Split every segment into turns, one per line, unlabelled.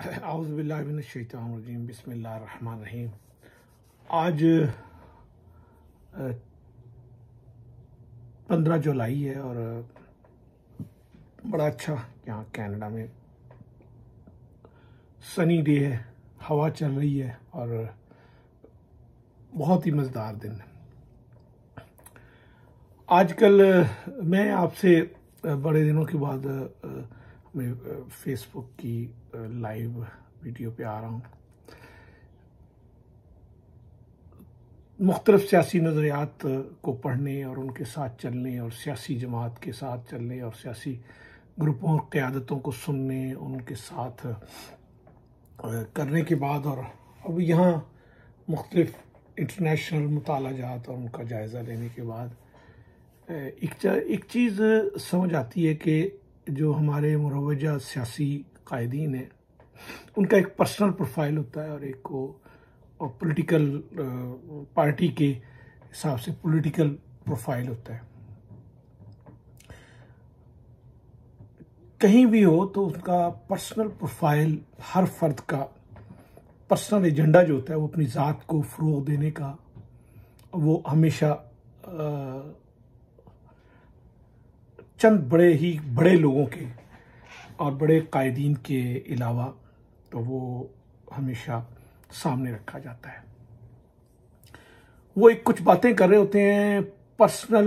run रही आज पंद्रह जुलाई है और बड़ा अच्छा यहाँ कनाडा में सनी डे है हवा चल रही है और बहुत ही मज़ेदार दिन है आजकल मैं आपसे बड़े दिनों के बाद मैं फेसबुक की लाइव वीडियो पे आ रहा हूँ मुख्तलिफ सियासी नज़रियात को पढ़ने और उनके साथ चलने और सियासी जमात के साथ चलने और सियासी ग्रुपों और क़्यादतों को सुनने उनके साथ करने के बाद और अब यहाँ मुख्तलिफ इंटरनेशनल मतालजात और उनका जायज़ा लेने के बाद एक चीज़ समझ आती है कि जो हमारे मुरोजा सियासी कायदीन हैं उनका एक पर्सनल प्रोफाइल होता है और एक को पॉलिटिकल पार्टी के हिसाब से पॉलिटिकल प्रोफाइल होता है कहीं भी हो तो उनका पर्सनल प्रोफाइल हर फर्द का पर्सनल एजेंडा जो होता है वो अपनी ज़ात को फ़रोग देने का वो हमेशा आ, चंद बड़े ही बड़े लोगों के और बड़े कायदीन के अलावा तो वो हमेशा सामने रखा जाता है वो एक कुछ बातें कर रहे होते हैं पर्सनल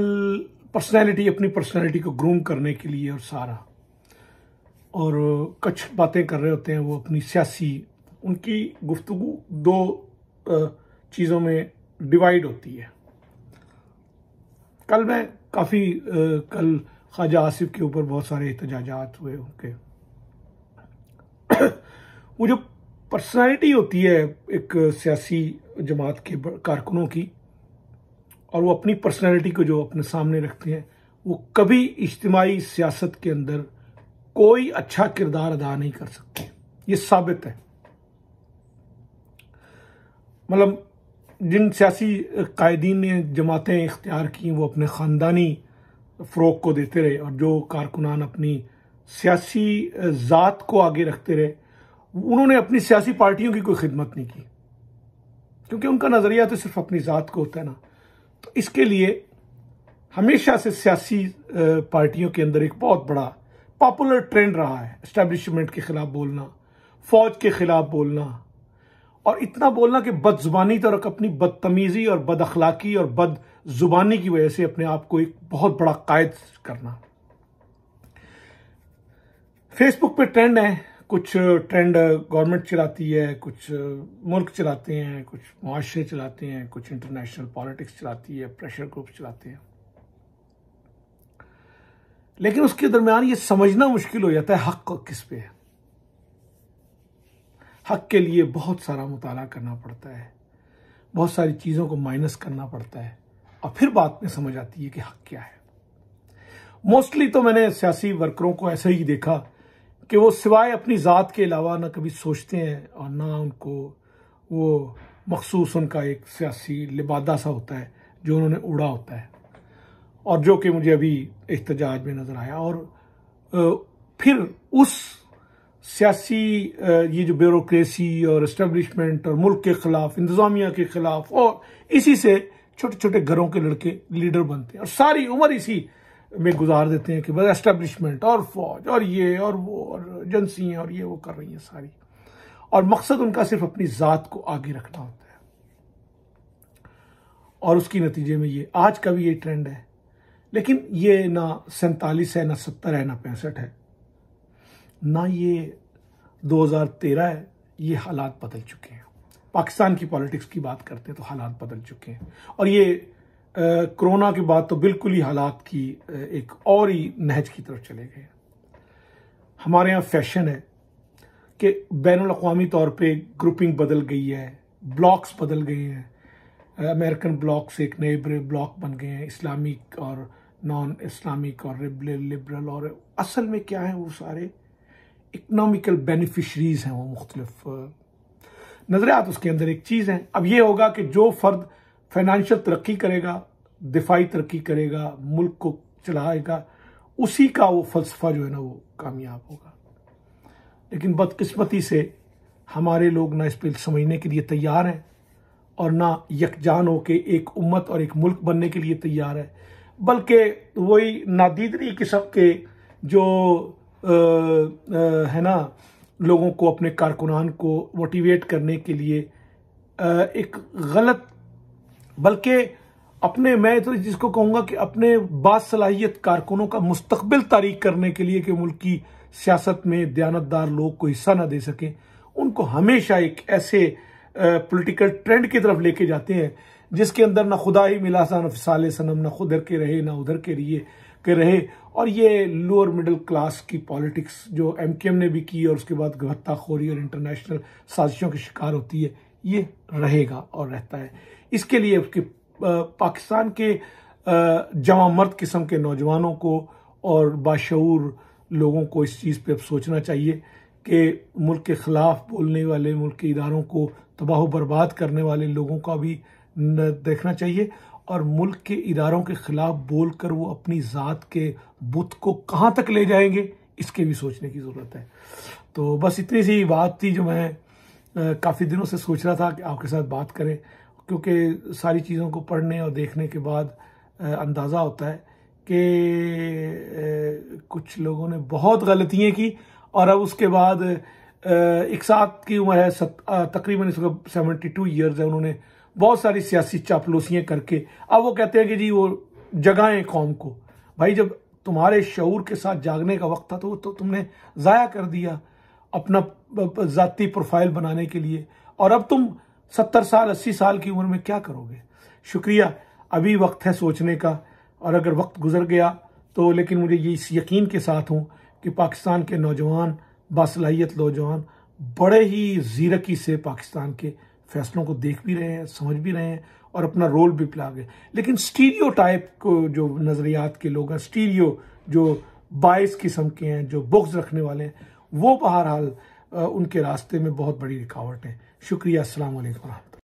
पर्सनैलिटी अपनी पर्सनैलिटी को ग्रूम करने के लिए और सारा और कुछ बातें कर रहे होते हैं वो अपनी सियासी उनकी गुफ्तु दो चीज़ों में डिवाइड होती है कल मैं काफ़ी कल ख्वाजा आसिफ के ऊपर बहुत सारे एहतजाजात हुए उनके वो जो पर्सनालिटी होती है एक सियासी जमात के कारकुनों की और वो अपनी पर्सनालिटी को जो अपने सामने रखते हैं वो कभी इज्तमाही सियासत के अंदर कोई अच्छा किरदार अदा नहीं कर सकते ये साबित है मतलब जिन सियासी कायदीन ने जमातें इख्तियार की वो अपने ख़ानदानी फ़रोग को देते रहे और जो कारकुनान अपनी सियासी ज़ात को आगे रखते रहे उन्होंने अपनी सियासी पार्टियों की कोई खिदमत नहीं की क्योंकि उनका नज़रिया तो सिर्फ अपनी ज़ात को होता है ना तो इसके लिए हमेशा से सियासी पार्टियों के अंदर एक बहुत बड़ा पॉपुलर ट्रेंड रहा है इस्टेब्लिशमेंट के ख़िलाफ़ बोलना फ़ौज के ख़िलाफ़ बोलना और इतना बोलना कि बदजुबानी तो अपनी बदतमीजी और बद अखलाकी और बद जुबानी की वजह से अपने आप को एक बहुत बड़ा कायद करना फेसबुक पे ट्रेंड है कुछ ट्रेंड गवर्नमेंट चलाती है कुछ मुल्क चलाते हैं कुछ मुआरे चलाते हैं कुछ इंटरनेशनल पॉलिटिक्स चलाती है प्रेशर ग्रुप चलाते हैं लेकिन उसके दरमियान ये समझना मुश्किल हो जाता है हक किस पे है हक के लिए बहुत सारा मुताल करना पड़ता है बहुत सारी चीज़ों को माइनस करना पड़ता है और फिर बात में समझ आती है कि हक क्या है मोस्टली तो मैंने सियासी वर्करों को ऐसा ही देखा कि वो सिवाय अपनी ज़ात के अलावा ना कभी सोचते हैं और ना उनको वो मखसूस उनका एक सियासी लिबादा सा होता है जो उन्होंने उड़ा होता है और जो कि मुझे अभी एहतजाज में नज़र आया और फिर उस सियासी ये जो ब्यूरोसी और इस्टबलिशमेंट और मुल्क के खिलाफ इंतज़ामिया के खिलाफ और इसी से छोटे छोटे घरों के लड़के लीडर बनते हैं और सारी उम्र इसी में गुजार देते हैं कि बस एस्टेब्लिशमेंट और फौज और ये और वो और एजेंसियाँ और ये वो कर रही हैं सारी और मकसद उनका सिर्फ अपनी ज़ात को आगे रखना होता है और उसकी नतीजे में ये आज का भी ये ट्रेंड है लेकिन ये ना सैंतालीस है ना सत्तर है ना पैंसठ है ना ये 2013 है ये हालात बदल चुके हैं पाकिस्तान की पॉलिटिक्स की बात करते हैं तो हालात बदल चुके हैं और ये कोरोना के बाद तो बिल्कुल ही हालात की एक और ही नहज की तरफ चले गए हमारे यहाँ फैशन है कि बैन अवी तौर पर ग्रुपिंग बदल गई है ब्लॉक्स बदल गए हैं अमेरिकन ब्लॉक्स एक नए बड़े ब्लॉक बन गए हैं इस्लामिक और नॉन इस्लामिक और लिबरल और असल में क्या है वो सारे इकनॉमिकल बेनिफिशरीज हैं वो मुख्तलिफ नज़रियात उसके अंदर एक चीज़ है अब यह होगा कि जो फ़र्द फाइनेंशियल तरक्की करेगा दिफाई तरक्की करेगा मुल्क को चलाएगा उसी का वो फलसफा जो है ना वो कामयाब होगा लेकिन बदकस्मती से हमारे लोग ना इस पर समझने के लिए तैयार हैं और ना यकजान होकर एक उम्मत और एक मुल्क बनने के लिए तैयार है बल्कि वही नादीदरी किस्म के जो है ना लोगों को अपने कारकुनान को मोटिवेट करने के लिए एक गलत बल्कि अपने मैं तो जिसको कहूंगा कि अपने बासलाहियत कारकुनों का मुस्तबिल तारीख करने के लिए कि मुल्क की सियासत में दयानतदार लोग को हिस्सा ना दे सकें उनको हमेशा एक ऐसे पॉलिटिकल ट्रेंड की तरफ लेके जाते हैं जिसके अंदर ना खुदा ही मिला सा नफसाल सनम ना खुदर के रहे ना उधर के रहिए के रहे और ये लोअर मिडिल क्लास की पॉलिटिक्स जो एमकेएम ने भी की और उसके बाद गत्ताखोरी और इंटरनेशनल साजिशों के शिकार होती है ये रहेगा और रहता है इसके लिए उसके पाकिस्तान के जमा मर्द किस्म के नौजवानों को और बाशूर लोगों को इस चीज़ पे अब सोचना चाहिए कि मुल्क के ख़िलाफ़ बोलने वाले मुल्क के इदारों को तबाह बर्बाद करने वाले लोगों का भी देखना चाहिए और मुल्क के इदारों के खिलाफ बोलकर वो अपनी ज़ात के बुत को कहाँ तक ले जाएंगे इसके भी सोचने की ज़रूरत है तो बस इतनी सी बात थी जो मैं काफ़ी दिनों से सोच रहा था कि आपके साथ बात करें क्योंकि सारी चीज़ों को पढ़ने और देखने के बाद अंदाज़ा होता है कि कुछ लोगों ने बहुत गलतियाँ की और अब उसके बाद एक साथ की उम्र है तकरीबन इस वक्त सेवेंटी टू ईयर्स है उन्होंने बहुत सारी सियासी चापलूसियाँ करके अब वो कहते हैं कि जी वो जगाएं कौम को भाई जब तुम्हारे शूर के साथ जागने का वक्त था तो वो तो तुमने ज़ाया कर दिया अपना ज़ाती प्रोफाइल बनाने के लिए और अब तुम सत्तर साल अस्सी साल की उम्र में क्या करोगे शुक्रिया अभी वक्त है सोचने का और अगर वक्त गुजर गया तो लेकिन मुझे ये इस यकीन के साथ हूँ कि पाकिस्तान के नौजवान बासलाहियत नौजवान बड़े ही जीरकी से पाकिस्तान के फैसलों को देख भी रहे हैं समझ भी रहे हैं और अपना रोल भी प्ला गए लेकिन स्टीरियो टाइप को जो नज़रियात के लोग हैं स्टीरियो जो बाइस किस्म के हैं जो बुक्स रखने वाले हैं वो बहरहाल उनके रास्ते में बहुत बड़ी रुकावट है शुक्रिया असल